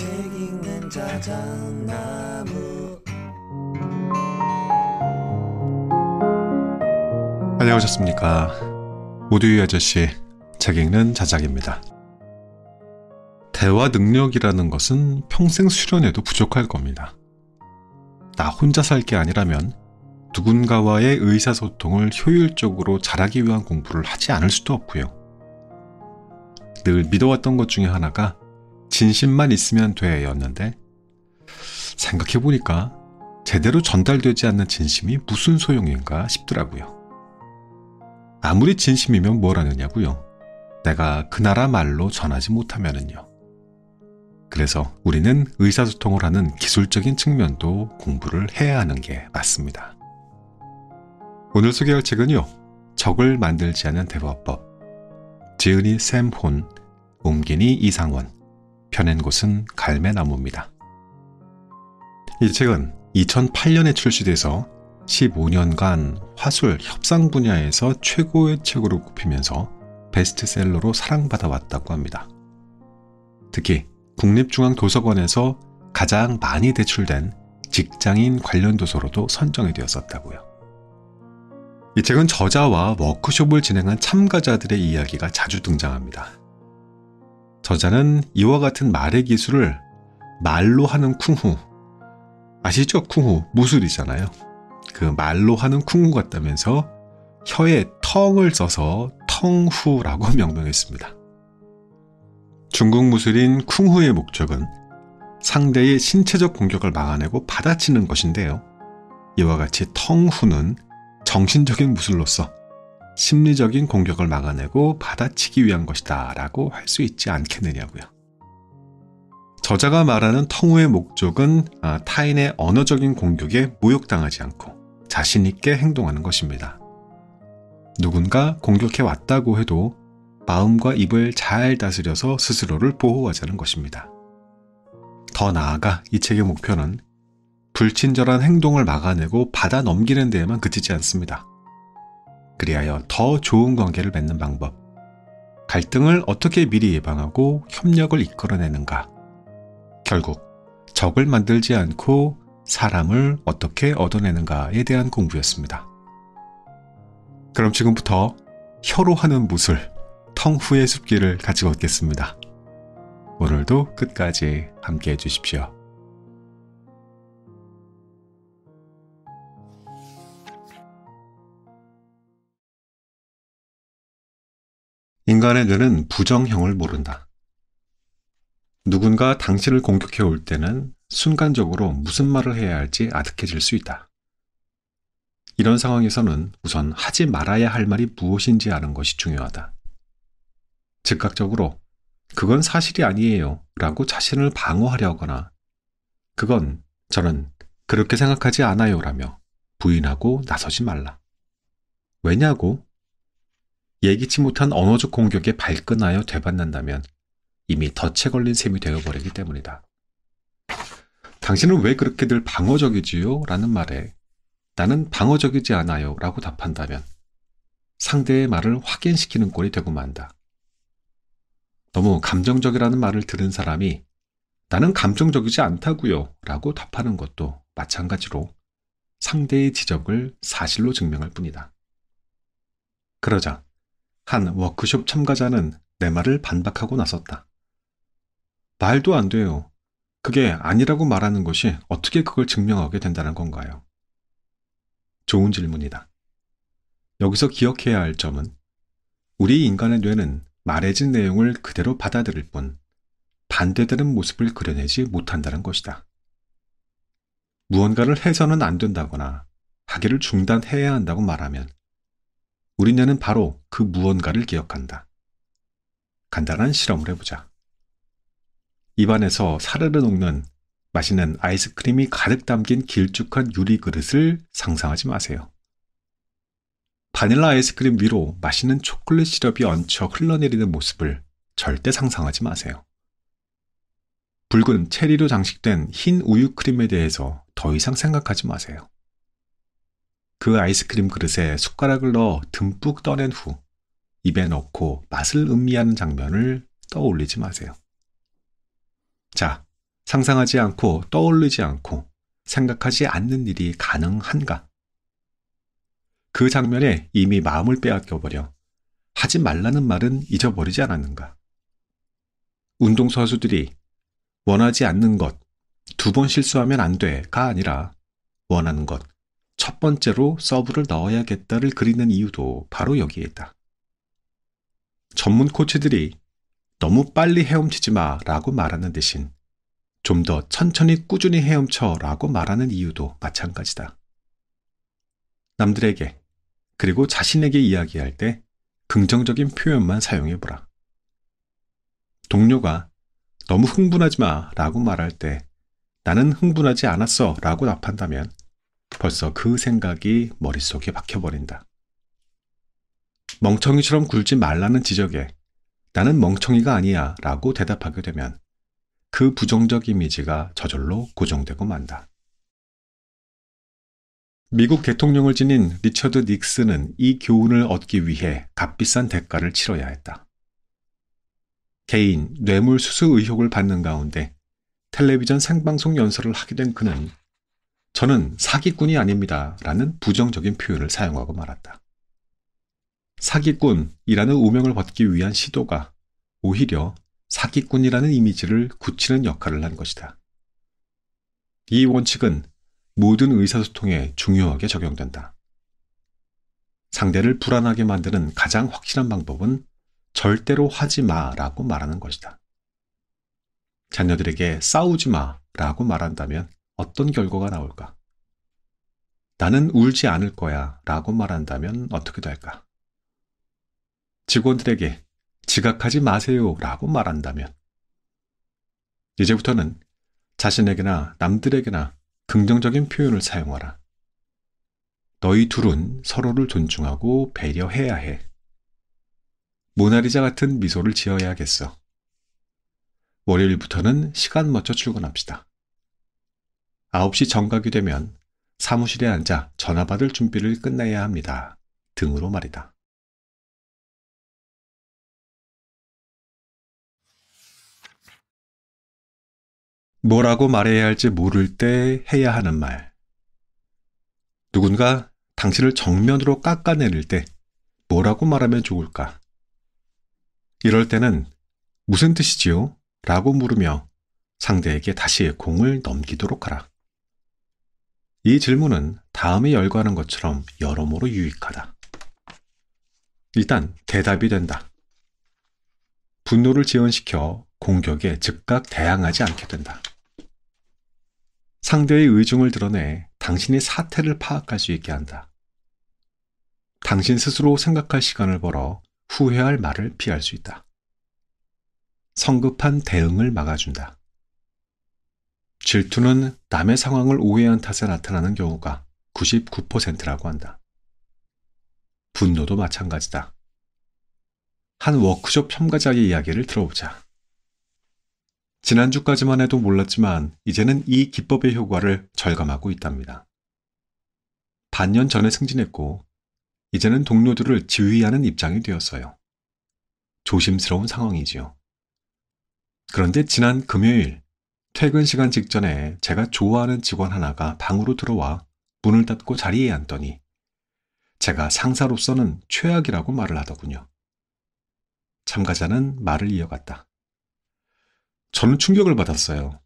책 읽는 자장나무 안녕하셨습니까 오두유 아저씨 책 읽는 자작입니다 대화 능력이라는 것은 평생 수련해도 부족할 겁니다 나 혼자 살 게 아니라면 누군가와의 의사소통을 효율적으로 잘하기 위한 공부를 하지 않을 수도 없고요 늘 믿어왔던 것 중에 하나가 진심만 있으면 돼 였는데 생각해보니까 제대로 전달되지 않는 진심이 무슨 소용인가 싶더라고요. 아무리 진심이면 뭘하느냐고요 내가 그 나라 말로 전하지 못하면은요. 그래서 우리는 의사소통을 하는 기술적인 측면도 공부를 해야 하는 게 맞습니다. 오늘 소개할 책은요. 적을 만들지 않은 대화법. 지은이 샘혼, 옴기니 이상원, 펴낸 곳은 갈매나무입니다. 이 책은 2008년에 출시돼서 15년간 화술 협상 분야에서 최고의 책으로 꼽히면서 베스트셀러로 사랑받아왔다고 합니다. 특히 국립중앙도서관에서 가장 많이 대출된 직장인 관련 도서로도 선정이 되었었다고요. 이 책은 저자와 워크숍을 진행한 참가자들의 이야기가 자주 등장합니다. 저자는 이와 같은 말의 기술을 말로 하는 쿵후 아시죠? 쿵후 무술이잖아요. 그 말로 하는 쿵후 같다면서 혀에 텅을 써서 텅후라고 명명했습니다. 중국 무술인 쿵후의 목적은 상대의 신체적 공격을 막아내고 받아치는 것인데요. 이와 같이 텅후는 정신적인 무술로서 심리적인 공격을 막아내고 받아치기 위한 것이다 라고 할 수 있지 않겠느냐고요. 저자가 말하는 텅우의 목적은 아, 타인의 언어적인 공격에 모욕당하지 않고 자신있게 행동하는 것입니다. 누군가 공격해 왔다고 해도 마음과 입을 잘 다스려서 스스로를 보호하자는 것입니다. 더 나아가 이 책의 목표는 불친절한 행동을 막아내고 받아 넘기는 데에만 그치지 않습니다. 그리하여 더 좋은 관계를 맺는 방법, 갈등을 어떻게 미리 예방하고 협력을 이끌어내는가, 결국 적을 만들지 않고 사람을 어떻게 얻어내는가에 대한 공부였습니다. 그럼 지금부터 혀로하는 무술, 텅후의 숲길을 같이 걷겠습니다. 오늘도 끝까지 함께 해주십시오. 인간의 뇌는 부정형을 모른다. 누군가 당신을 공격해 올 때는 순간적으로 무슨 말을 해야 할지 아득해질 수 있다. 이런 상황에서는 우선 하지 말아야 할 말이 무엇인지 아는 것이 중요하다. 즉각적으로 그건 사실이 아니에요 라고 자신을 방어하려거나 그건 저는 그렇게 생각하지 않아요 라며 부인하고 나서지 말라. 왜냐고 예기치 못한 언어적 공격에 발끈하여 되받는다면 이미 덫에 걸린 셈이 되어버리기 때문이다. 당신은 왜 그렇게들 방어적이지요? 라는 말에 나는 방어적이지 않아요. 라고 답한다면 상대의 말을 확인시키는 꼴이 되고 만다. 너무 감정적이라는 말을 들은 사람이 나는 감정적이지 않다고요. 라고 답하는 것도 마찬가지로 상대의 지적을 사실로 증명할 뿐이다. 그러자 한 워크숍 참가자는 내 말을 반박하고 나섰다. 말도 안 돼요. 그게 아니라고 말하는 것이 어떻게 그걸 증명하게 된다는 건가요? 좋은 질문이다. 여기서 기억해야 할 점은 우리 인간의 뇌는 말해진 내용을 그대로 받아들일 뿐 반대되는 모습을 그려내지 못한다는 것이다. 무언가를 해서는 안 된다거나 하기를 중단해야 한다고 말하면 우리네는 바로 그 무언가를 기억한다. 간단한 실험을 해보자. 입안에서 사르르 녹는 맛있는 아이스크림이 가득 담긴 길쭉한 유리 그릇을 상상하지 마세요. 바닐라 아이스크림 위로 맛있는 초콜릿 시럽이 얹혀 흘러내리는 모습을 절대 상상하지 마세요. 붉은 체리로 장식된 흰 우유 크림에 대해서 더 이상 생각하지 마세요. 그 아이스크림 그릇에 숟가락을 넣어 듬뿍 떠낸 후 입에 넣고 맛을 음미하는 장면을 떠올리지 마세요. 자, 상상하지 않고 떠올리지 않고 생각하지 않는 일이 가능한가? 그 장면에 이미 마음을 빼앗겨버려 하지 말라는 말은 잊어버리지 않았는가? 운동선수들이 원하지 않는 것, 두 번 실수하면 안 돼가 아니라 원하는 것, 첫 번째로 서브를 넣어야겠다를 그리는 이유도 바로 여기에 있다. 전문 코치들이 너무 빨리 헤엄치지 마 라고 말하는 대신 좀 더 천천히 꾸준히 헤엄쳐 라고 말하는 이유도 마찬가지다. 남들에게 그리고 자신에게 이야기할 때 긍정적인 표현만 사용해보라. 동료가 너무 흥분하지 마 라고 말할 때 나는 흥분하지 않았어 라고 답한다면 벌써 그 생각이 머릿속에 박혀버린다. 멍청이처럼 굴지 말라는 지적에 나는 멍청이가 아니야 라고 대답하게 되면 그 부정적 이미지가 저절로 고정되고 만다. 미국 대통령을 지닌 리처드 닉슨은 이 교훈을 얻기 위해 값비싼 대가를 치러야 했다. 개인 뇌물 수수 의혹을 받는 가운데 텔레비전 생방송 연설을 하게 된 그는 저는 사기꾼이 아닙니다. 라는 부정적인 표현을 사용하고 말았다. 사기꾼이라는 우명을 벗기 위한 시도가 오히려 사기꾼이라는 이미지를 굳히는 역할을 한 것이다. 이 원칙은 모든 의사소통에 중요하게 적용된다. 상대를 불안하게 만드는 가장 확실한 방법은 절대로 하지 마라고 말하는 것이다. 자녀들에게 싸우지 마라고 말한다면 어떤 결과가 나올까? 나는 울지 않을 거야 라고 말한다면 어떻게 될까? 직원들에게 지각하지 마세요 라고 말한다면 이제부터는 자신에게나 남들에게나 긍정적인 표현을 사용하라. 너희 둘은 서로를 존중하고 배려해야 해. 모나리자 같은 미소를 지어야겠어. 월요일부터는 시간 맞춰 출근합시다. 9시 정각이 되면 사무실에 앉아 전화받을 준비를 끝내야 합니다. 등으로 말이다. 뭐라고 말해야 할지 모를 때 해야 하는 말. 누군가 당신을 정면으로 깎아내릴 때 뭐라고 말하면 좋을까? 이럴 때는 무슨 뜻이지요? 라고 물으며 상대에게 다시 공을 넘기도록 하라. 이 질문은 다음에 열거하는 것처럼 여러모로 유익하다. 일단 대답이 된다. 분노를 지연시켜 공격에 즉각 대항하지 않게 된다. 상대의 의중을 드러내 당신의 사태를 파악할 수 있게 한다. 당신 스스로 생각할 시간을 벌어 후회할 말을 피할 수 있다. 성급한 대응을 막아준다. 질투는 남의 상황을 오해한 탓에 나타나는 경우가 99%라고 한다. 분노도 마찬가지다. 한 워크숍 참가자의 이야기를 들어보자. 지난주까지만 해도 몰랐지만 이제는 이 기법의 효과를 절감하고 있답니다. 반년 전에 승진했고 이제는 동료들을 지휘하는 입장이 되었어요. 조심스러운 상황이지요. 그런데 지난 금요일 퇴근 시간 직전에 제가 좋아하는 직원 하나가 방으로 들어와 문을 닫고 자리에 앉더니 제가 상사로서는 최악이라고 말을 하더군요. 참가자는 말을 이어갔다. 저는 충격을 받았어요.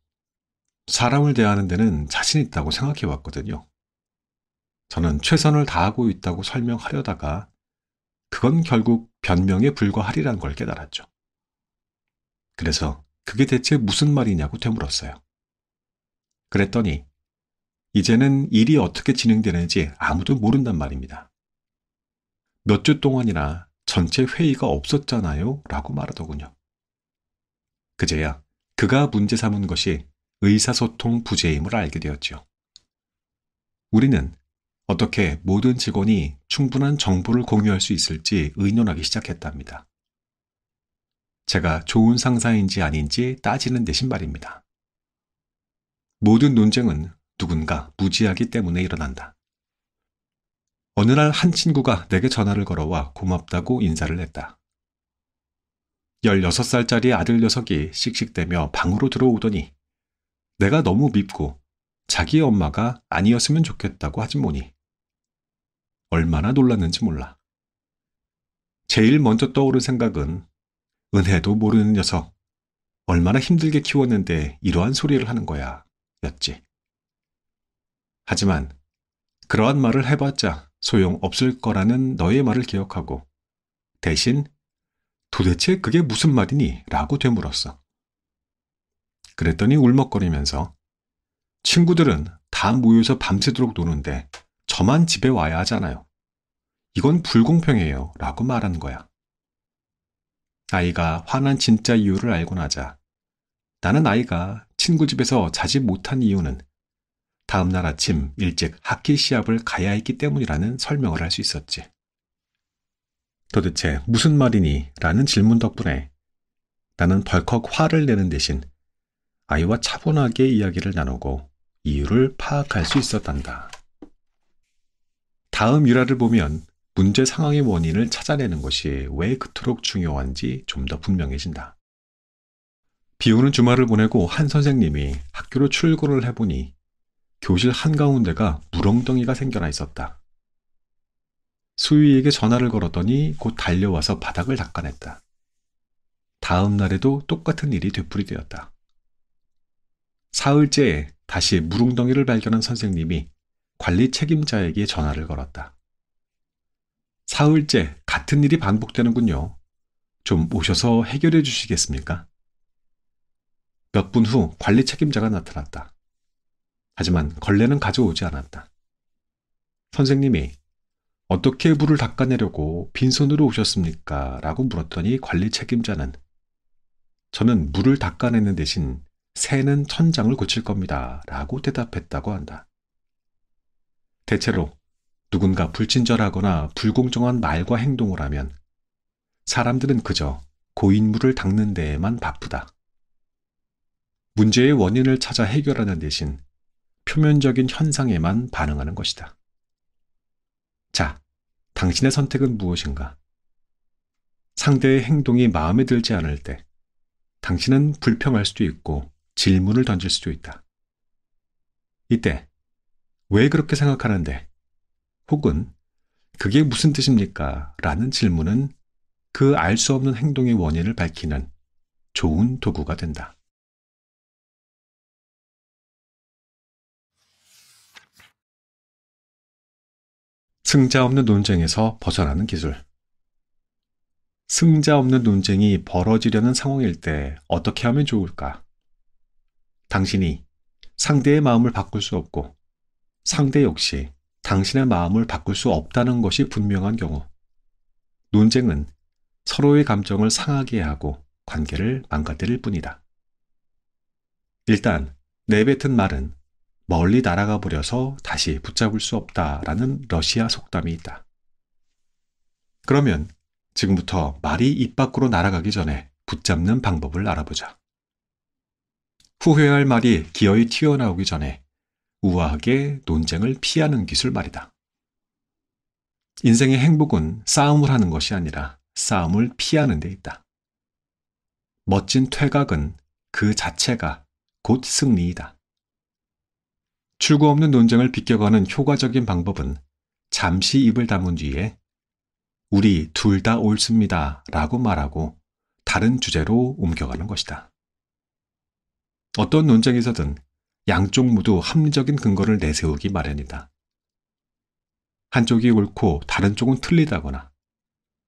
사람을 대하는 데는 자신 있다고 생각해 왔거든요. 저는 최선을 다하고 있다고 설명하려다가 그건 결국 변명에 불과하리란 걸 깨달았죠. 그래서 그게 대체 무슨 말이냐고 되물었어요. 그랬더니 이제는 일이 어떻게 진행되는지 아무도 모른단 말입니다. 몇 주 동안이나 전체 회의가 없었잖아요 라고 말하더군요. 그제야 그가 문제 삼은 것이 의사소통 부재임을 알게 되었죠. 우리는 어떻게 모든 직원이 충분한 정보를 공유할 수 있을지 의논하기 시작했답니다. 제가 좋은 상사인지 아닌지 따지는 대신 말입니다. 모든 논쟁은 누군가 무지하기 때문에 일어난다. 어느 날 한 친구가 내게 전화를 걸어와 고맙다고 인사를 했다. 16살짜리 아들 녀석이 씩씩대며 방으로 들어오더니 내가 너무 밉고 자기 엄마가 아니었으면 좋겠다고 하지 뭐니. 얼마나 놀랐는지 몰라. 제일 먼저 떠오른 생각은 은혜도 모르는 녀석. 얼마나 힘들게 키웠는데 이러한 소리를 하는 거야. 였지. 하지만 그러한 말을 해봤자 소용없을 거라는 너의 말을 기억하고 대신 도대체 그게 무슨 말이니? 라고 되물었어. 그랬더니 울먹거리면서 친구들은 다 모여서 밤새도록 노는데 저만 집에 와야 하잖아요. 이건 불공평해요. 라고 말한 거야. 아이가 화난 진짜 이유를 알고 나자 나는 아이가 친구 집에서 자지 못한 이유는 다음날 아침 일찍 학기 시합을 가야 했기 때문이라는 설명을 할 수 있었지. 도대체 무슨 말이니? 라는 질문 덕분에 나는 벌컥 화를 내는 대신 아이와 차분하게 이야기를 나누고 이유를 파악할 수 있었단다. 다음 유라를 보면 문제 상황의 원인을 찾아내는 것이 왜 그토록 중요한지 좀 더 분명해진다. 비 오는 주말을 보내고 한 선생님이 학교로 출근을 해보니 교실 한가운데가 물엉덩이가 생겨나 있었다. 수위에게 전화를 걸었더니 곧 달려와서 바닥을 닦아냈다. 다음 날에도 똑같은 일이 되풀이되었다. 사흘째 다시 물웅덩이를 발견한 선생님이 관리 책임자에게 전화를 걸었다. 사흘째 같은 일이 반복되는군요. 좀 오셔서 해결해 주시겠습니까? 몇 분 후 관리 책임자가 나타났다. 하지만 걸레는 가져오지 않았다. 선생님이 어떻게 물을 닦아내려고 빈손으로 오셨습니까? 라고 물었더니 관리 책임자는 저는 물을 닦아내는 대신 새는 천장을 고칠 겁니다. 라고 대답했다고 한다. 대체로 누군가 불친절하거나 불공정한 말과 행동을 하면 사람들은 그저 고인물을 닦는 데에만 바쁘다. 문제의 원인을 찾아 해결하는 대신 표면적인 현상에만 반응하는 것이다. 자, 당신의 선택은 무엇인가? 상대의 행동이 마음에 들지 않을 때 당신은 불평할 수도 있고 질문을 던질 수도 있다. 이때, 왜 그렇게 생각하는데? 혹은 그게 무슨 뜻입니까? 라는 질문은 그 알 수 없는 행동의 원인을 밝히는 좋은 도구가 된다. 승자 없는 논쟁에서 벗어나는 기술. 승자 없는 논쟁이 벌어지려는 상황일 때 어떻게 하면 좋을까? 당신이 상대의 마음을 바꿀 수 없고 상대 역시 당신의 마음을 바꿀 수 없다는 것이 분명한 경우, 논쟁은 서로의 감정을 상하게 하고 관계를 망가뜨릴 뿐이다. 일단 내뱉은 말은 멀리 날아가 버려서 다시 붙잡을 수 없다라는 러시아 속담이 있다. 그러면 지금부터 말이 입 밖으로 날아가기 전에 붙잡는 방법을 알아보자. 후회할 말이 기어이 튀어나오기 전에 우아하게 논쟁을 피하는 기술 말이다. 인생의 행복은 싸움을 하는 것이 아니라 싸움을 피하는 데 있다. 멋진 퇴각은 그 자체가 곧 승리이다. 출구 없는 논쟁을 비껴가는 효과적인 방법은 잠시 입을 다문 뒤에 우리 둘 다 옳습니다 라고 말하고 다른 주제로 옮겨가는 것이다. 어떤 논쟁에서든 양쪽 모두 합리적인 근거를 내세우기 마련이다. 한쪽이 옳고 다른 쪽은 틀리다거나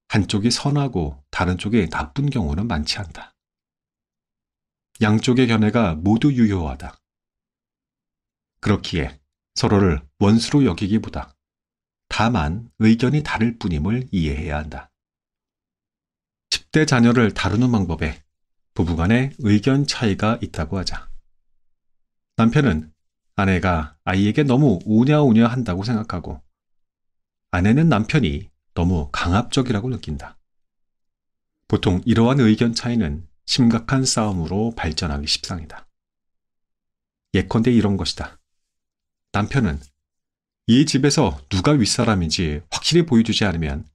한쪽이 선하고 다른 쪽이 나쁜 경우는 많지 않다. 양쪽의 견해가 모두 유효하다. 그렇기에 서로를 원수로 여기기보다 다만 의견이 다를 뿐임을 이해해야 한다. 10대 자녀를 다루는 방법에 부부간의 의견 차이가 있다고 하자. 남편은 아내가 아이에게 너무 우냐우냐 한다고 생각하고 아내는 남편이 너무 강압적이라고 느낀다. 보통 이러한 의견 차이는 심각한 싸움으로 발전하기 십상이다. 예컨대 이런 것이다. 남편은 이 집에서 누가 윗사람인지 확실히 보여주지 않으면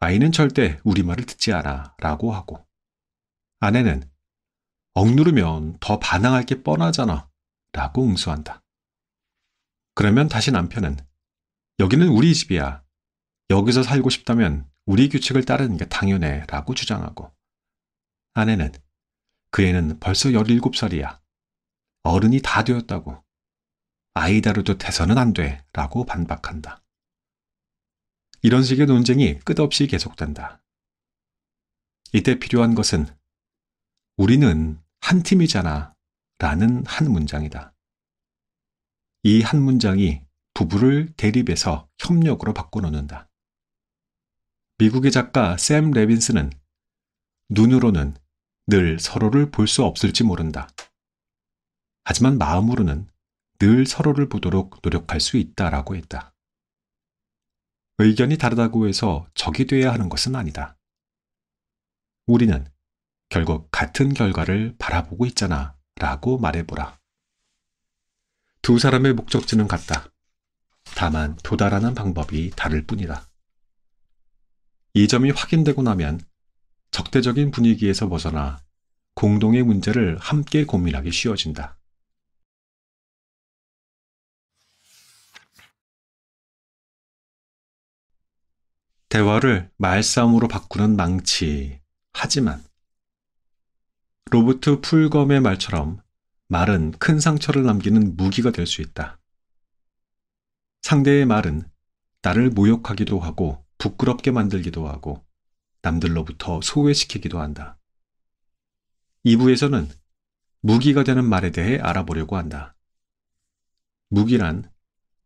아이는 절대 우리 말을 듣지 않아 라고 하고 아내는 억누르면 더 반항할 게 뻔하잖아 라고 응수한다. 그러면 다시 남편은 여기는 우리 집이야. 여기서 살고 싶다면 우리 규칙을 따르는 게 당연해 라고 주장하고 아내는 그 애는 벌써 17살이야. 어른이 다 되었다고. 아이 다루도 돼서는 안 돼. 라고 반박한다. 이런 식의 논쟁이 끝없이 계속된다. 이때 필요한 것은 우리는 한 팀이잖아. 라는 한 문장이다. 이 한 문장이 부부를 대립에서 협력으로 바꿔놓는다. 미국의 작가 샘 레빈스는 눈으로는 늘 서로를 볼 수 없을지 모른다. 하지만 마음으로는 늘 서로를 보도록 노력할 수 있다라고 했다. 의견이 다르다고 해서 적이 돼야 하는 것은 아니다. 우리는 결국 같은 결과를 바라보고 있잖아 라고 말해보라. 두 사람의 목적지는 같다. 다만 도달하는 방법이 다를 뿐이다. 이 점이 확인되고 나면 적대적인 분위기에서 벗어나 공동의 문제를 함께 고민하기 쉬워진다. 대화를 말싸움으로 바꾸는 망치. 하지만 로버트 풀검의 말처럼 말은 큰 상처를 남기는 무기가 될 수 있다. 상대의 말은 나를 모욕하기도 하고 부끄럽게 만들기도 하고 남들로부터 소외시키기도 한다. 2부에서는 무기가 되는 말에 대해 알아보려고 한다. 무기란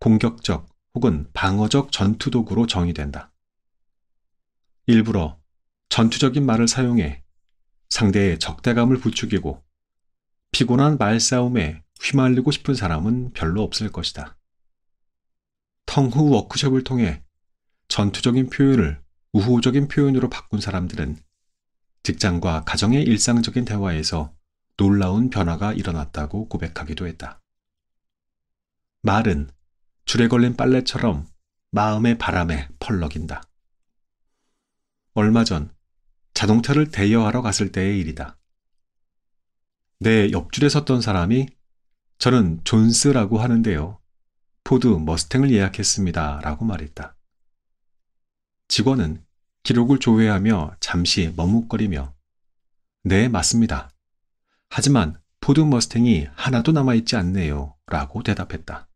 공격적 혹은 방어적 전투 도구로 정의된다. 일부러 전투적인 말을 사용해 상대의 적대감을 부추기고 피곤한 말싸움에 휘말리고 싶은 사람은 별로 없을 것이다. 텅 후 워크숍을 통해 전투적인 표현을 우호적인 표현으로 바꾼 사람들은 직장과 가정의 일상적인 대화에서 놀라운 변화가 일어났다고 고백하기도 했다. 말은 줄에 걸린 빨래처럼 마음의 바람에 펄럭인다. 얼마 전 자동차를 대여하러 갔을 때의 일이다. 내 옆줄에 섰던 사람이 저는 존스라고 하는데요. 포드 머스탱을 예약했습니다. 라고 말했다. 직원은 기록을 조회하며 잠시 머뭇거리며 네, 맞습니다. 하지만 포드 머스탱이 하나도 남아있지 않네요. 라고 대답했다.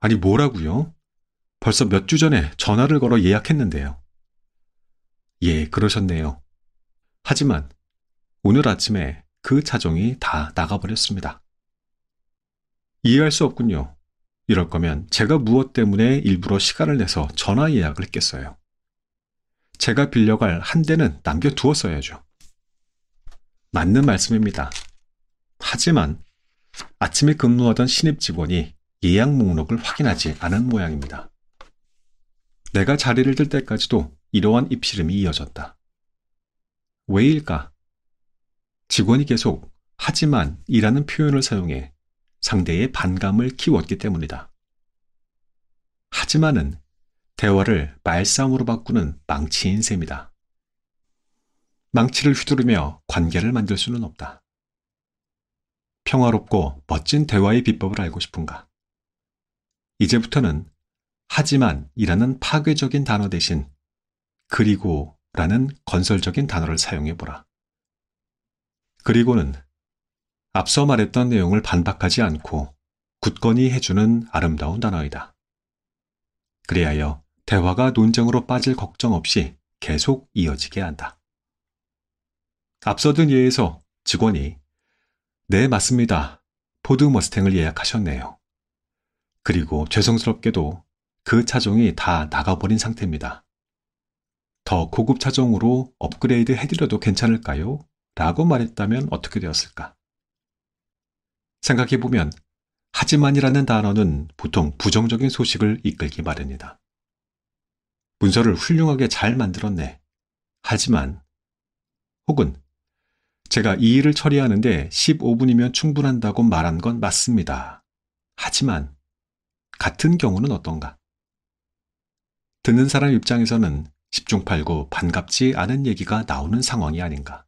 아니, 뭐라고요? 벌써 몇 주 전에 전화를 걸어 예약했는데요. 예, 그러셨네요. 하지만 오늘 아침에 그자종이다 나가버렸습니다. 이해할 수 없군요. 이럴 거면 제가 무엇 때문에 일부러 시간을 내서 전화 예약을 했겠어요. 제가 빌려갈 한 대는 남겨두었어야죠. 맞는 말씀입니다. 하지만 아침에 근무하던 신입 직원이 예약 목록을 확인하지 않은 모양입니다. 내가 자리를 들 때까지도 이러한 입시름이 이어졌다. 왜일까? 직원이 계속 하지만 이라는 표현을 사용해 상대의 반감을 키웠기 때문이다. 하지만은 대화를 말싸움으로 바꾸는 망치인 셈이다. 망치를 휘두르며 관계를 만들 수는 없다. 평화롭고 멋진 대화의 비법을 알고 싶은가? 이제부터는 하지만 이라는 파괴적인 단어 대신 그리고 라는 건설적인 단어를 사용해 보라. 그리고는 앞서 말했던 내용을 반박하지 않고 굳건히 해주는 아름다운 단어이다. 그래야여 대화가 논쟁으로 빠질 걱정 없이 계속 이어지게 한다. 앞서 든 예에서 직원이 네, 맞습니다. 포드 머스탱을 예약하셨네요. 그리고 죄송스럽게도 그 차종이 다 나가버린 상태입니다. 더 고급 차종으로 업그레이드 해드려도 괜찮을까요? 라고 말했다면 어떻게 되었을까? 생각해보면 하지만이라는 단어는 보통 부정적인 소식을 이끌기 마련이다. 문서를 훌륭하게 잘 만들었네. 하지만 혹은 제가 이 일을 처리하는데 15분이면 충분한다고 말한 건 맞습니다. 하지만 같은 경우는 어떤가? 듣는 사람 입장에서는 십중팔구 반갑지 않은 얘기가 나오는 상황이 아닌가.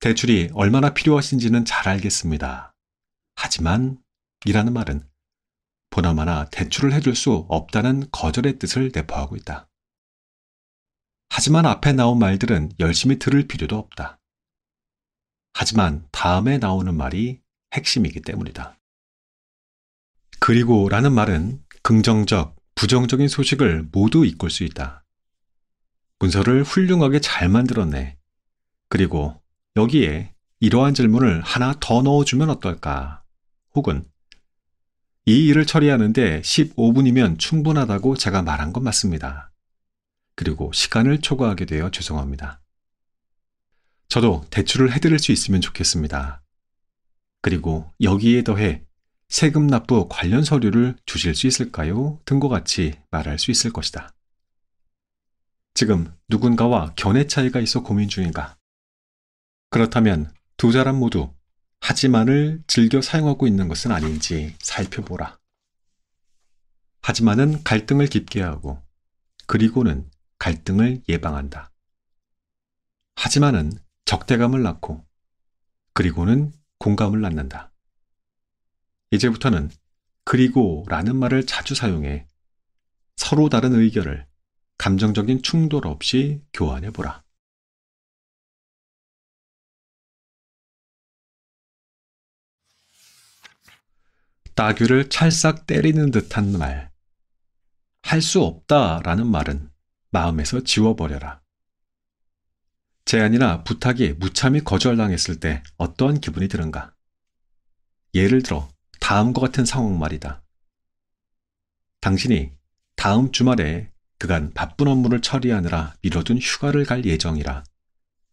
대출이 얼마나 필요하신지는 잘 알겠습니다. 하지만 이라는 말은 보나마나 대출을 해줄 수 없다는 거절의 뜻을 내포하고 있다. 하지만 앞에 나온 말들은 열심히 들을 필요도 없다. 하지만 다음에 나오는 말이 핵심이기 때문이다. 그리고 라는 말은 긍정적 부정적인 소식을 모두 이끌 수 있다. 문서를 훌륭하게 잘 만들었네. 그리고 여기에 이러한 질문을 하나 더 넣어주면 어떨까? 혹은 이 일을 처리하는데 15분이면 충분하다고 제가 말한 건 맞습니다. 그리고 시간을 초과하게 되어 죄송합니다. 저도 대출을 해드릴 수 있으면 좋겠습니다. 그리고 여기에 더해 세금 납부 관련 서류를 주실 수 있을까요? 등과 같이 말할 수 있을 것이다. 지금 누군가와 견해 차이가 있어 고민 중인가? 그렇다면 두 사람 모두 하지만을 즐겨 사용하고 있는 것은 아닌지 살펴보라. 하지만은 갈등을 깊게 하고 그리고는 갈등을 예방한다. 하지만은 적대감을 낳고 그리고는 공감을 낳는다. 이제부터는 그리고 라는 말을 자주 사용해 서로 다른 의견을 감정적인 충돌 없이 교환해 보라. 따귀를 찰싹 때리는 듯한 말. 할 수 없다 라는 말은 마음에서 지워버려라. 제안이나 부탁이 무참히 거절당했을 때 어떠한 기분이 드는가? 예를 들어, 다음과 같은 상황 말이다. 당신이 다음 주말에 그간 바쁜 업무를 처리하느라 미뤄둔 휴가를 갈 예정이라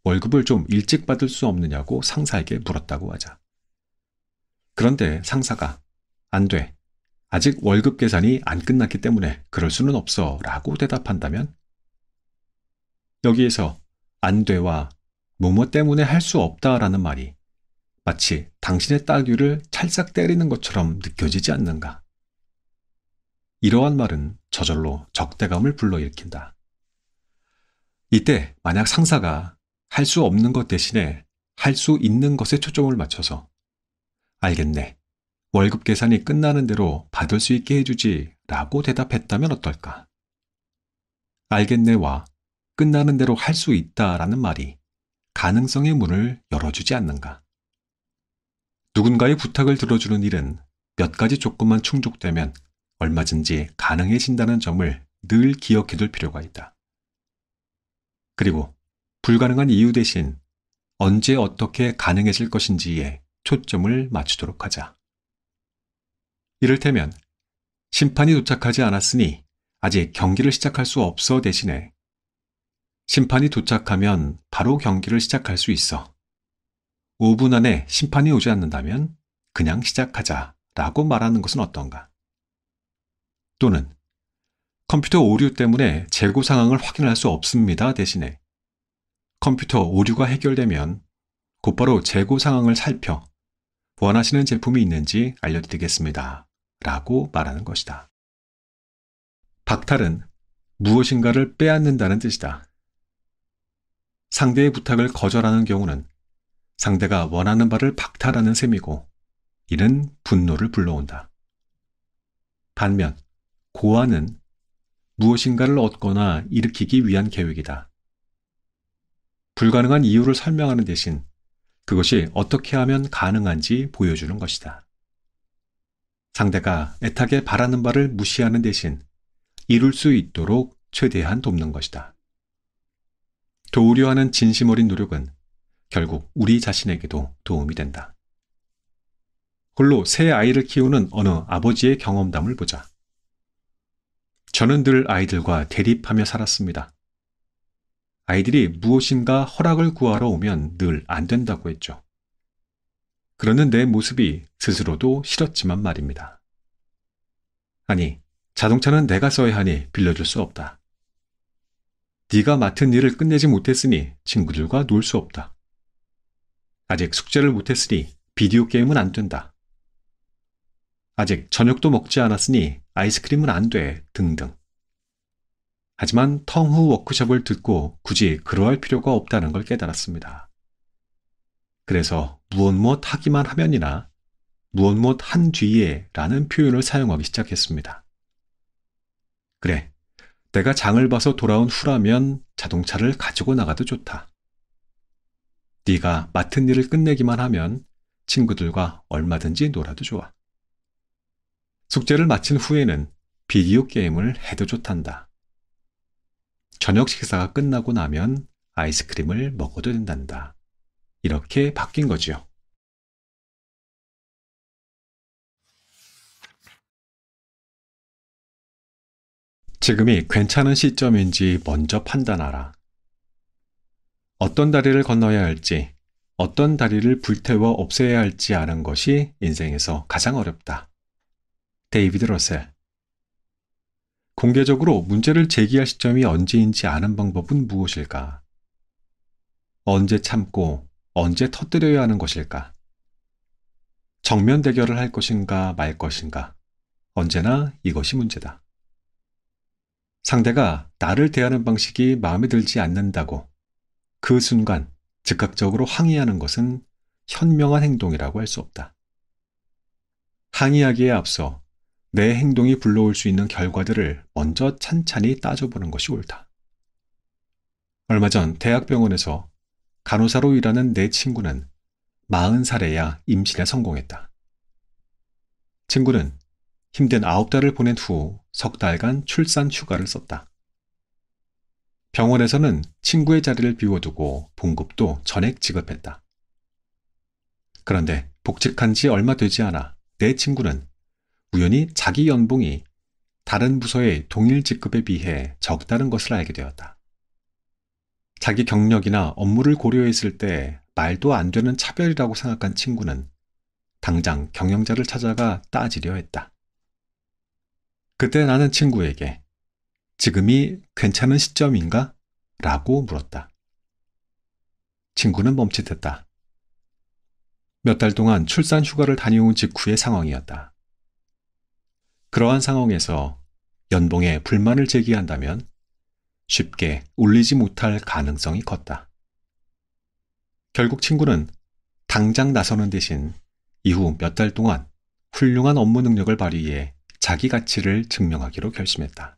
월급을 좀 일찍 받을 수 없느냐고 상사에게 물었다고 하자. 그런데 상사가 안 돼. 아직 월급 계산이 안 끝났기 때문에 그럴 수는 없어 라고 대답한다면 여기에서 안 돼와 뭐뭐 때문에 할 수 없다라는 말이 마치 당신의 딸귀를 찰싹 때리는 것처럼 느껴지지 않는가? 이러한 말은 저절로 적대감을 불러일으킨다. 이때 만약 상사가 할 수 없는 것 대신에 할 수 있는 것에 초점을 맞춰서 알겠네. 월급 계산이 끝나는 대로 받을 수 있게 해주지 라고 대답했다면 어떨까? 알겠네와 끝나는 대로 할 수 있다 라는 말이 가능성의 문을 열어주지 않는가? 누군가의 부탁을 들어주는 일은 몇 가지 조건만 충족되면 얼마든지 가능해진다는 점을 늘 기억해둘 필요가 있다. 그리고 불가능한 이유 대신 언제 어떻게 가능해질 것인지에 초점을 맞추도록 하자. 이를테면 심판이 도착하지 않았으니 아직 경기를 시작할 수 없어 대신에 심판이 도착하면 바로 경기를 시작할 수 있어. 5분 안에 심판이 오지 않는다면 그냥 시작하자 라고 말하는 것은 어떤가? 또는 컴퓨터 오류 때문에 재고 상황을 확인할 수 없습니다 대신에 컴퓨터 오류가 해결되면 곧바로 재고 상황을 살펴 원하시는 제품이 있는지 알려드리겠습니다. 라고 말하는 것이다. 박탈은 무엇인가를 빼앗는다는 뜻이다. 상대의 부탁을 거절하는 경우는 상대가 원하는 바를 박탈하는 셈이고 이는 분노를 불러온다. 반면 고안은 무엇인가를 얻거나 일으키기 위한 계획이다. 불가능한 이유를 설명하는 대신 그것이 어떻게 하면 가능한지 보여주는 것이다. 상대가 애타게 바라는 바를 무시하는 대신 이룰 수 있도록 최대한 돕는 것이다. 도우려 하는 진심 어린 노력은 결국 우리 자신에게도 도움이 된다. 홀로 새 아이를 키우는 어느 아버지의 경험담을 보자. 저는 늘 아이들과 대립하며 살았습니다. 아이들이 무엇인가 허락을 구하러 오면 늘 안 된다고 했죠. 그러는 내 모습이 스스로도 싫었지만 말입니다. 아니, 자동차는 내가 써야 하니 빌려줄 수 없다. 네가 맡은 일을 끝내지 못했으니 친구들과 놀 수 없다. 아직 숙제를 못했으니 비디오 게임은 안 된다. 아직 저녁도 먹지 않았으니 아이스크림은 안 돼, 등등. 하지만 텅 후 워크숍을 듣고 굳이 그러할 필요가 없다는 걸 깨달았습니다. 그래서 무엇못 하기만 하면이나 무엇못한 뒤에 라는 표현을 사용하기 시작했습니다. 그래, 내가 장을 봐서 돌아온 후라면 자동차를 가지고 나가도 좋다. 네가 맡은 일을 끝내기만 하면 친구들과 얼마든지 놀아도 좋아. 숙제를 마친 후에는 비디오 게임을 해도 좋단다. 저녁 식사가 끝나고 나면 아이스크림을 먹어도 된단다. 이렇게 바뀐 거지요. 지금이 괜찮은 시점인지 먼저 판단하라. 어떤 다리를 건너야 할지, 어떤 다리를 불태워 없애야 할지 아는 것이 인생에서 가장 어렵다. 데이비드 러셀 공개적으로 문제를 제기할 시점이 언제인지 아는 방법은 무엇일까? 언제 참고 언제 터뜨려야 하는 것일까? 정면 대결을 할 것인가 말 것인가? 언제나 이것이 문제다. 상대가 나를 대하는 방식이 마음에 들지 않는다고 그 순간 즉각적으로 항의하는 것은 현명한 행동이라고 할 수 없다. 항의하기에 앞서 내 행동이 불러올 수 있는 결과들을 먼저 찬찬히 따져보는 것이 옳다. 얼마 전 대학병원에서 간호사로 일하는 내 친구는 40살에야 임신에 성공했다. 친구는 힘든 9달을 보낸 후 석 달간 출산 휴가를 썼다. 병원에서는 친구의 자리를 비워두고 봉급도 전액 지급했다. 그런데 복직한 지 얼마 되지 않아 내 친구는 우연히 자기 연봉이 다른 부서의 동일 직급에 비해 적다는 것을 알게 되었다. 자기 경력이나 업무를 고려했을 때 말도 안 되는 차별이라고 생각한 친구는 당장 경영자를 찾아가 따지려 했다. 그때 나는 친구에게 지금이 괜찮은 시점인가? 라고 물었다. 친구는 멈칫했다. 몇 달 동안 출산 휴가를 다녀온 직후의 상황이었다. 그러한 상황에서 연봉에 불만을 제기한다면 쉽게 울리지 못할 가능성이 컸다. 결국 친구는 당장 나서는 대신 이후 몇 달 동안 훌륭한 업무 능력을 발휘해 자기 가치를 증명하기로 결심했다.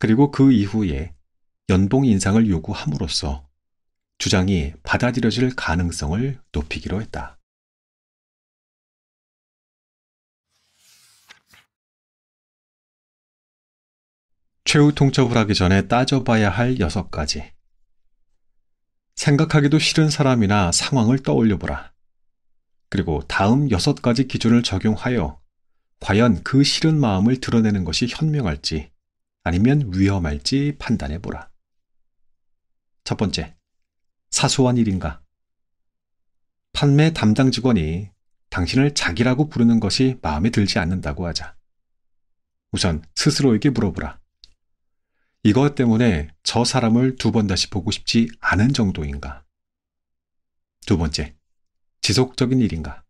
그리고 그 이후에 연봉 인상을 요구함으로써 주장이 받아들여질 가능성을 높이기로 했다. 최후 통첩을 하기 전에 따져봐야 할 여섯 가지. 생각하기도 싫은 사람이나 상황을 떠올려보라. 그리고 다음 여섯 가지 기준을 적용하여 과연 그 싫은 마음을 드러내는 것이 현명할지 아니면 위험할지 판단해 보라. 첫 번째, 사소한 일인가? 판매 담당 직원이 당신을 자기라고 부르는 것이 마음에 들지 않는다고 하자. 우선 스스로에게 물어보라. 이것 때문에 저 사람을 두 번 다시 보고 싶지 않은 정도인가? 두 번째, 지속적인 일인가?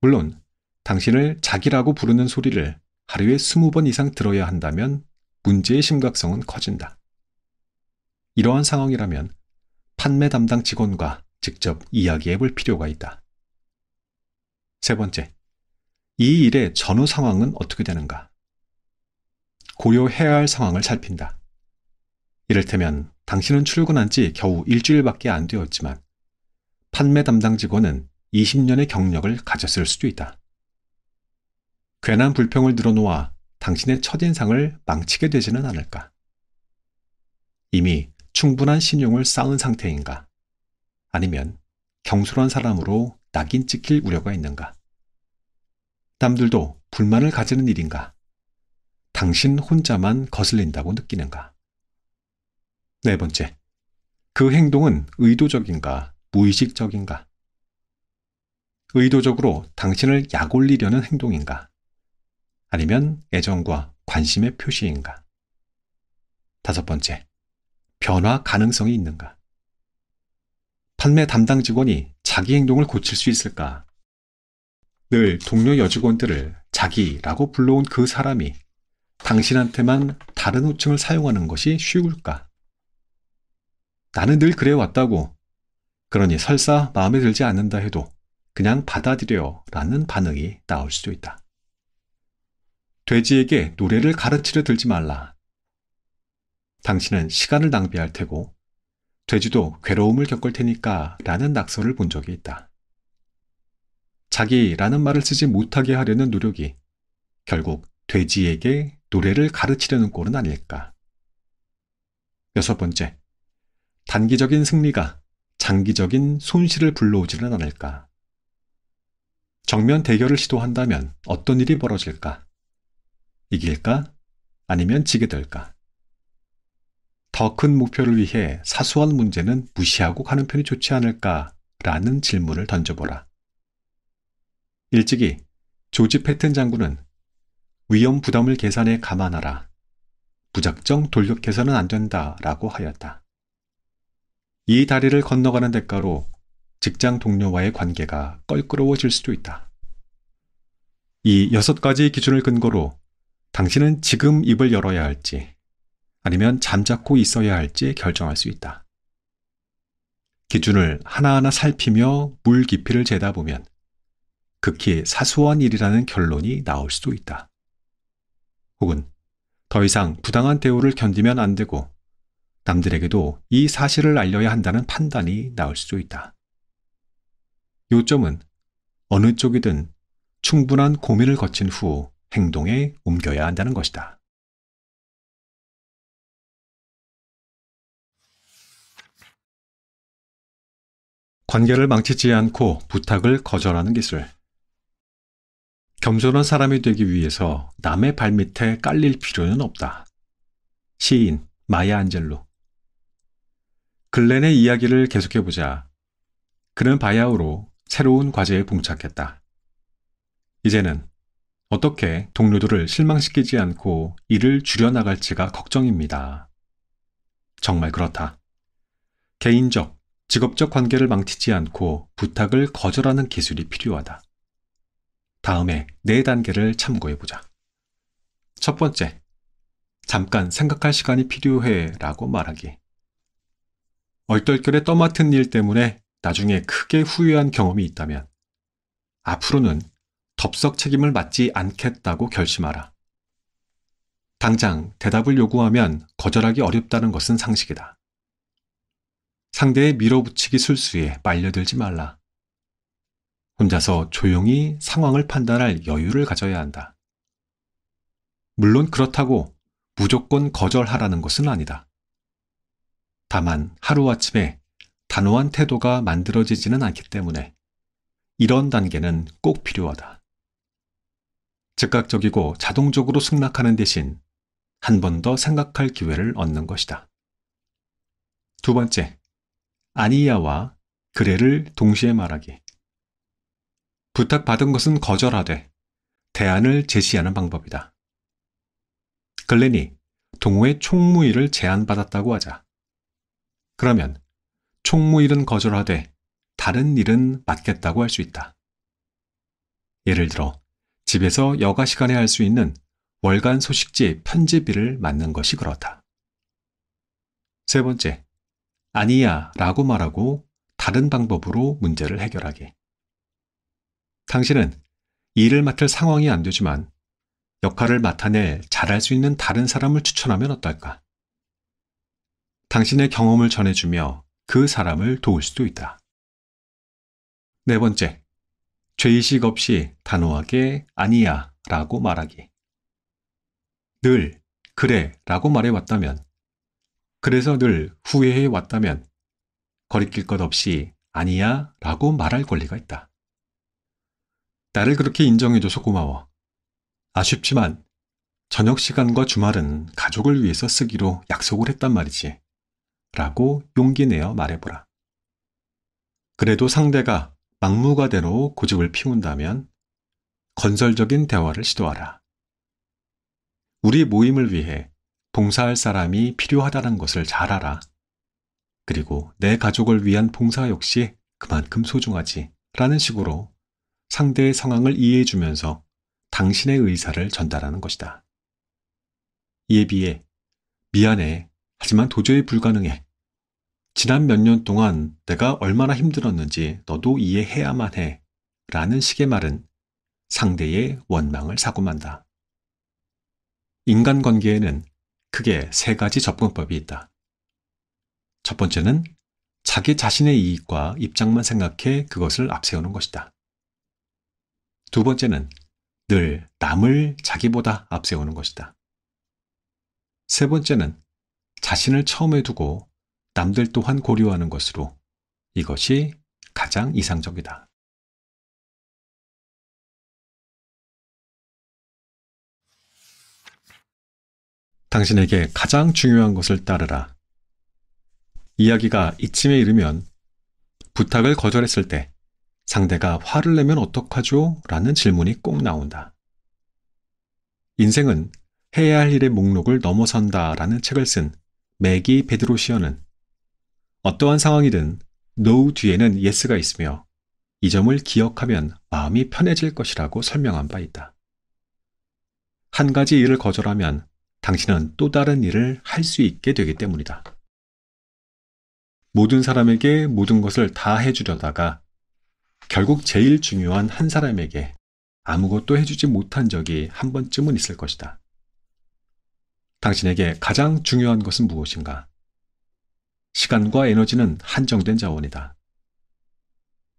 물론, 당신을 자기라고 부르는 소리를 하루에 20번 이상 들어야 한다면 문제의 심각성은 커진다. 이러한 상황이라면 판매 담당 직원과 직접 이야기해 볼 필요가 있다. 세 번째, 이 일의 전후 상황은 어떻게 되는가? 고려해야 할 상황을 살핀다. 이를테면 당신은 출근한 지 겨우 일주일밖에 안 되었지만 판매 담당 직원은 20년의 경력을 가졌을 수도 있다. 괜한 불평을 늘어놓아 당신의 첫인상을 망치게 되지는 않을까? 이미 충분한 신용을 쌓은 상태인가? 아니면 경솔한 사람으로 낙인 찍힐 우려가 있는가? 남들도 불만을 가지는 일인가? 당신 혼자만 거슬린다고 느끼는가? 네 번째, 그 행동은 의도적인가, 무의식적인가? 의도적으로 당신을 약 올리려는 행동인가? 아니면 애정과 관심의 표시인가? 다섯 번째, 변화 가능성이 있는가? 판매 담당 직원이 자기 행동을 고칠 수 있을까? 늘 동료 여직원들을 자기라고 불러온 그 사람이 당신한테만 다른 호칭을 사용하는 것이 쉬울까? 나는 늘 그래 왔다고. 그러니 설사 마음에 들지 않는다 해도 그냥 받아들여 라는 반응이 나올 수도 있다. 돼지에게 노래를 가르치려 들지 말라. 당신은 시간을 낭비할 테고 돼지도 괴로움을 겪을 테니까 라는 낙서를 본 적이 있다. 자기라는 말을 쓰지 못하게 하려는 노력이 결국 돼지에게 노래를 가르치려는 꼴은 아닐까. 여섯 번째, 단기적인 승리가 장기적인 손실을 불러오지는 않을까. 정면 대결을 시도한다면 어떤 일이 벌어질까? 이길까? 아니면 지게 될까? 더 큰 목표를 위해 사소한 문제는 무시하고 가는 편이 좋지 않을까? 라는 질문을 던져보라. 일찍이 조지 패튼 장군은 위험 부담을 계산해 감안하라. 무작정 돌격해서는 안 된다. 라고 하였다. 이 다리를 건너가는 대가로 직장 동료와의 관계가 껄끄러워질 수도 있다. 이 여섯 가지 기준을 근거로 당신은 지금 입을 열어야 할지 아니면 잠자코 있어야 할지 결정할 수 있다. 기준을 하나하나 살피며 물 깊이를 재다 보면 극히 사소한 일이라는 결론이 나올 수도 있다. 혹은 더 이상 부당한 대우를 견디면 안 되고 남들에게도 이 사실을 알려야 한다는 판단이 나올 수도 있다. 요점은 어느 쪽이든 충분한 고민을 거친 후 행동에 옮겨야 한다는 것이다. 관계를 망치지 않고 부탁을 거절하는 기술. 겸손한 사람이 되기 위해서 남의 발밑에 깔릴 필요는 없다. 시인 마야 안젤로 글렌의 이야기를 계속해보자. 그는 바야흐로 새로운 과제에 봉착했다. 이제는 어떻게 동료들을 실망시키지 않고 일을 줄여나갈지가 걱정입니다. 정말 그렇다. 개인적, 직업적 관계를 망치지 않고 부탁을 거절하는 기술이 필요하다. 다음에 네 단계를 참고해보자. 첫 번째, 잠깐 생각할 시간이 필요해 라고 말하기. 얼떨결에 떠맡은 일 때문에 나중에 크게 후회한 경험이 있다면 앞으로는 덥석 책임을 맡지 않겠다고 결심하라. 당장 대답을 요구하면 거절하기 어렵다는 것은 상식이다. 상대의 밀어붙이기 술수에 말려들지 말라. 혼자서 조용히 상황을 판단할 여유를 가져야 한다. 물론 그렇다고 무조건 거절하라는 것은 아니다. 다만 하루아침에 단호한 태도가 만들어지지는 않기 때문에 이런 단계는 꼭 필요하다. 즉각적이고 자동적으로 승낙하는 대신 한 번 더 생각할 기회를 얻는 것이다. 두 번째, 아니야와 그래를 동시에 말하기. 부탁받은 것은 거절하되 대안을 제시하는 방법이다. 글렌이 동호회 총무일을 제안받았다고 하자. 그러면 총무일은 거절하되 다른 일은 맡겠다고 할 수 있다. 예를 들어 집에서 여가 시간에 할 수 있는 월간 소식지 편집일을 맡는 것이 그렇다. 세 번째, 아니야 라고 말하고 다른 방법으로 문제를 해결하게 당신은 일을 맡을 상황이 안 되지만 역할을 맡아낼 잘할 수 있는 다른 사람을 추천하면 어떨까? 당신의 경험을 전해주며 그 사람을 도울 수도 있다. 네 번째, 죄의식 없이 단호하게 아니야 라고 말하기. 늘 그래 라고 말해왔다면, 그래서 늘 후회해왔다면, 거리낄 것 없이 아니야 라고 말할 권리가 있다. 나를 그렇게 인정해줘서 고마워. 아쉽지만 저녁 시간과 주말은 가족을 위해서 쓰기로 약속을 했단 말이지. 라고 용기 내어 말해보라. 그래도 상대가 막무가대로 고집을 피운다면 건설적인 대화를 시도하라. 우리 모임을 위해 봉사할 사람이 필요하다는 것을 잘 알아. 그리고 내 가족을 위한 봉사 역시 그만큼 소중하지. 라는 식으로 상대의 상황을 이해해주면서 당신의 의사를 전달하는 것이다. 이에 비해 미안해. 하지만 도저히 불가능해. 지난 몇 년 동안 내가 얼마나 힘들었는지 너도 이해해야만 해. 라는 식의 말은 상대의 원망을 사고만다. 인간관계에는 크게 세 가지 접근법이 있다. 첫 번째는 자기 자신의 이익과 입장만 생각해 그것을 앞세우는 것이다. 두 번째는 늘 남을 자기보다 앞세우는 것이다. 세 번째는 자신을 처음에 두고 남들 또한 고려하는 것으로 이것이 가장 이상적이다. 당신에게 가장 중요한 것을 따르라. 이야기가 이쯤에 이르면 부탁을 거절했을 때 상대가 화를 내면 어떡하죠? 라는 질문이 꼭 나온다. 인생은 해야 할 일의 목록을 넘어선다 라는 책을 쓴맥기 베드로시어는 어떠한 상황이든 no 뒤에는 yes가 있으며 이 점을 기억하면 마음이 편해질 것이라고 설명한 바 있다. 한 가지 일을 거절하면 당신은 또 다른 일을 할 수 있게 되기 때문이다. 모든 사람에게 모든 것을 다 해주려다가 결국 제일 중요한 한 사람에게 아무것도 해주지 못한 적이 한 번쯤은 있을 것이다. 당신에게 가장 중요한 것은 무엇인가? 시간과 에너지는 한정된 자원이다.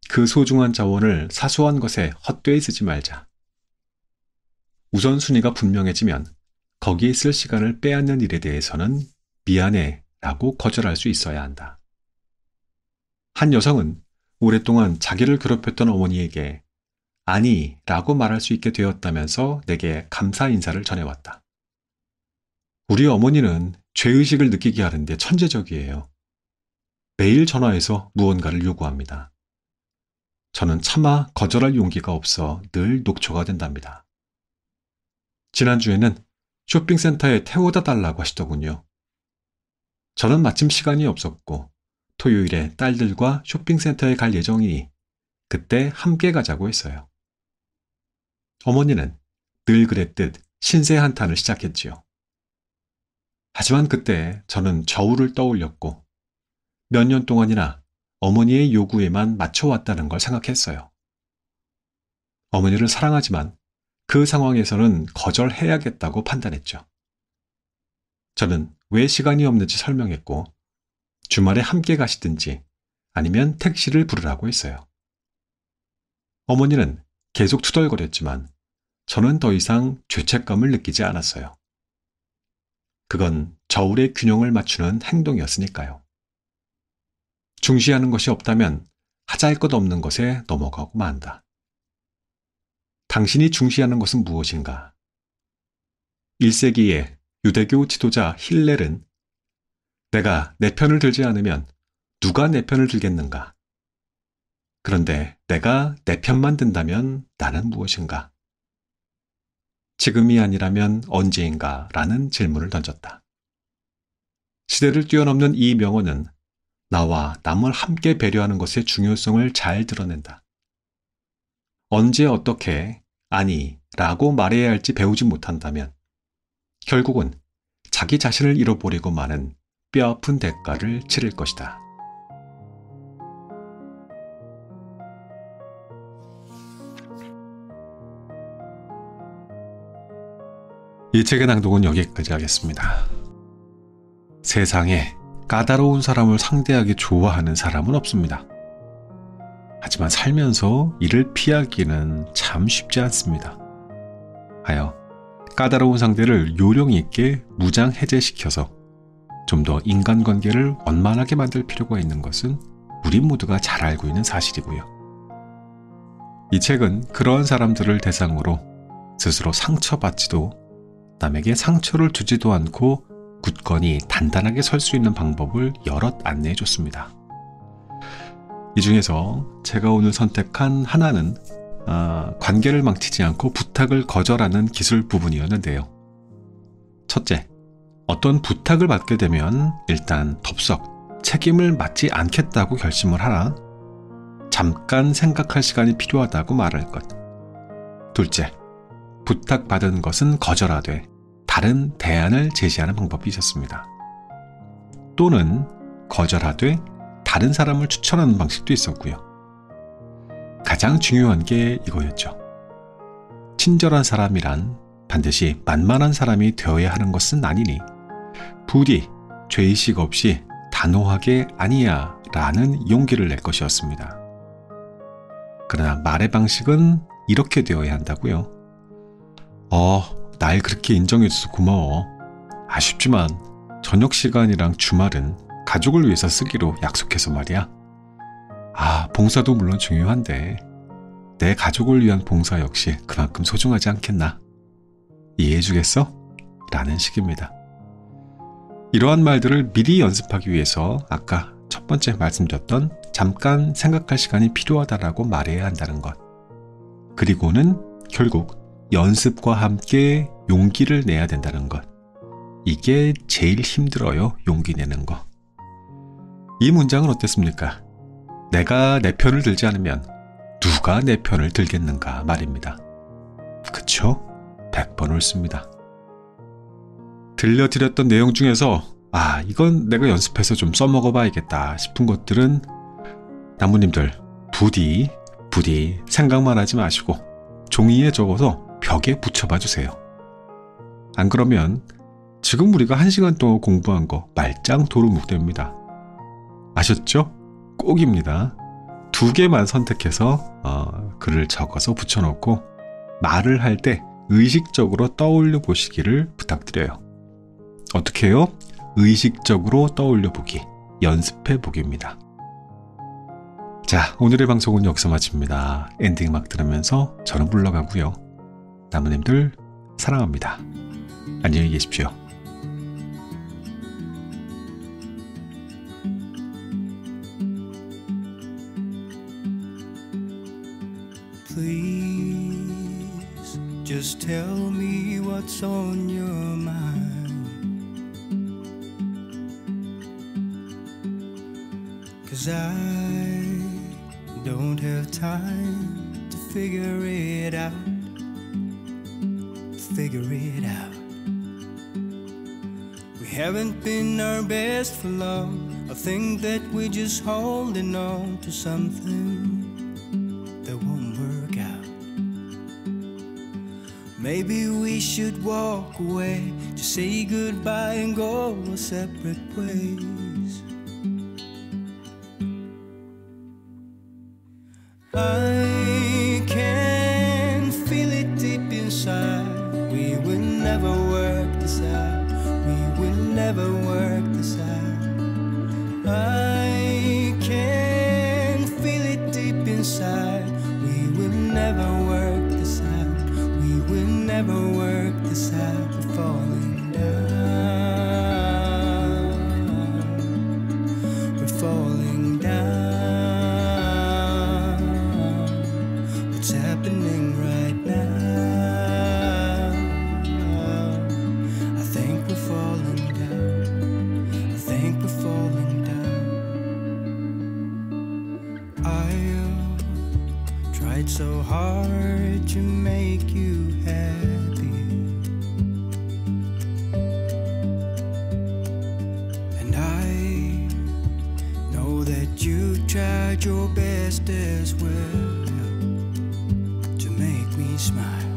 그 소중한 자원을 사소한 것에 헛되이 쓰지 말자. 우선순위가 분명해지면 거기에 쓸 시간을 빼앗는 일에 대해서는 미안해 라고 거절할 수 있어야 한다. 한 여성은 오랫동안 자기를 괴롭혔던 어머니에게 아니 라고 말할 수 있게 되었다면서 내게 감사 인사를 전해왔다. 우리 어머니는 죄의식을 느끼게 하는데 천재적이에요. 매일 전화해서 무언가를 요구합니다. 저는 차마 거절할 용기가 없어 늘 녹초가 된답니다. 지난주에는 쇼핑센터에 태워다 달라고 하시더군요. 저는 마침 시간이 없었고 토요일에 딸들과 쇼핑센터에 갈 예정이니 그때 함께 가자고 했어요. 어머니는 늘 그랬듯 신세 한탄을 시작했지요. 하지만 그때 저는 저울을 떠올렸고 몇년 동안이나 어머니의 요구에만 맞춰왔다는 걸 생각했어요. 어머니를 사랑하지만 그 상황에서는 거절해야겠다고 판단했죠. 저는 왜 시간이 없는지 설명했고 주말에 함께 가시든지 아니면 택시를 부르라고 했어요. 어머니는 계속 투덜거렸지만 저는 더 이상 죄책감을 느끼지 않았어요. 그건 저울의 균형을 맞추는 행동이었으니까요. 중시하는 것이 없다면 하잘 것 없는 것에 넘어가고 만다. 당신이 중시하는 것은 무엇인가? 1세기에 유대교 지도자 힐렐은 내가 내 편을 들지 않으면 누가 내 편을 들겠는가? 그런데 내가 내 편만 든다면 나는 무엇인가? 지금이 아니라면 언제인가? 라는 질문을 던졌다. 시대를 뛰어넘는 이 명언은 나와 남을 함께 배려하는 것의 중요성을 잘 드러낸다. 언제 어떻게 아니 라고 말해야 할지 배우지 못한다면 결국은 자기 자신을 잃어버리고 마는 뼈아픈 대가를 치를 것이다. 이 책의 낭독은 여기까지 하겠습니다. 세상에 까다로운 사람을 상대하기 좋아하는 사람은 없습니다. 하지만 살면서 이를 피하기는 참 쉽지 않습니다. 하여 까다로운 상대를 요령 있게 무장 해제시켜서 좀 더 인간관계를 원만하게 만들 필요가 있는 것은 우리 모두가 잘 알고 있는 사실이고요. 이 책은 그러한 사람들을 대상으로 스스로 상처받지도 남에게 상처를 주지도 않고 굳건히 단단하게 설 수 있는 방법을 여럿 안내해 줬습니다. 이 중에서 제가 오늘 선택한 하나는 아, 관계를 망치지 않고 부탁을 거절하는 기술 부분이었는데요. 첫째, 어떤 부탁을 받게 되면 일단 덥석 책임을 맡지 않겠다고 결심을 하라. 잠깐 생각할 시간이 필요하다고 말할 것. 둘째, 부탁받은 것은 거절하되 다른 대안을 제시하는 방법이 있었습니다. 또는 거절하되 다른 사람을 추천하는 방식도 있었고요. 가장 중요한 게 이거였죠. 친절한 사람이란 반드시 만만한 사람이 되어야 하는 것은 아니니 부디 죄의식 없이 단호하게 아니야 라는 용기를 낼 것이었습니다. 그러나 말의 방식은 이렇게 되어야 한다고요. 어, 날 그렇게 인정해줘서 고마워. 아쉽지만 저녁 시간이랑 주말은 가족을 위해서 쓰기로 약속해서 말이야. 아, 봉사도 물론 중요한데 내 가족을 위한 봉사 역시 그만큼 소중하지 않겠나. 이해해주겠어? 라는 식입니다. 이러한 말들을 미리 연습하기 위해서 아까 첫 번째 말씀드렸던 잠깐 생각할 시간이 필요하다라고 말해야 한다는 것. 그리고는 결국 연습과 함께 용기를 내야 된다는 것. 이게 제일 힘들어요. 용기 내는 거. 이 문장은 어땠습니까? 내가 내 편을 들지 않으면 누가 내 편을 들겠는가 말입니다. 그쵸? 100번 옳습니다. 들려드렸던 내용 중에서 아, 이건 내가 연습해서 좀 써먹어 봐야겠다 싶은 것들은 나무님들 부디 부디 생각만 하지 마시고 종이에 적어서 벽에 붙여봐 주세요. 안 그러면 지금 우리가 한 시간 동안 공부한 거말짱도루 묵됩니다. 아셨죠? 꼭입니다. 두 개만 선택해서 어, 글을 적어서 붙여놓고 말을 할 때 의식적으로 떠올려 보시기를 부탁드려요. 어떻게 해요? 의식적으로 떠올려 보기, 연습해 보기입니다. 자, 오늘의 방송은 여기서 마칩니다. 엔딩 막 들으면서 저는 물러가고요. 나무님들 사랑합니다. 안녕히 계십시오. Please just tell me what's on your mind. Cause I don't have time to figure it out. figure it out. We haven't been our best for long. I think that we're just holding on to something that won't work out. Maybe we should walk away, just say goodbye and go our separate ways. I that you've tried your best as well to make me smile.